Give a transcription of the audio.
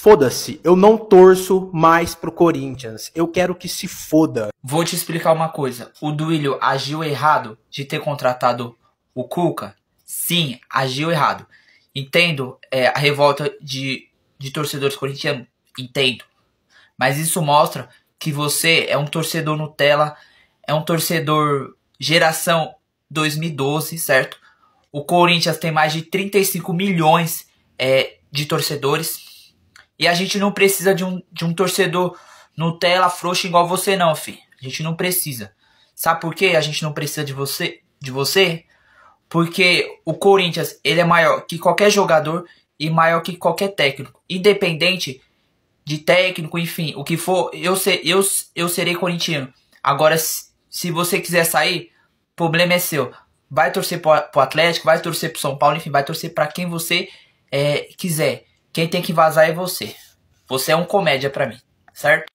foda-se, eu não torço mais pro Corinthians. Eu quero que se foda. Vou te explicar uma coisa. O Duílio agiu errado de ter contratado o Cuca? Sim, agiu errado. Entendo é, a revolta de, de torcedores corintianos. Entendo. Mas isso mostra que você é um torcedor Nutella, é um torcedor geração 2012, certo? O Corinthians tem mais de 35 milhões é, de torcedores. E a gente não precisa de um, de um torcedor Nutella frouxo igual você não, fi. A gente não precisa. Sabe por que a gente não precisa de você? De você? Porque o Corinthians, ele é maior que qualquer jogador e maior que qualquer técnico, independente de técnico, enfim, o que for, eu ser, eu, eu serei corintiano. Agora se você quiser sair, problema é seu. Vai torcer pro, Atlético, vai torcer pro São Paulo, enfim, vai torcer para quem você é, quiser. Quem tem que vazar é você. Você é um comédia para mim, certo?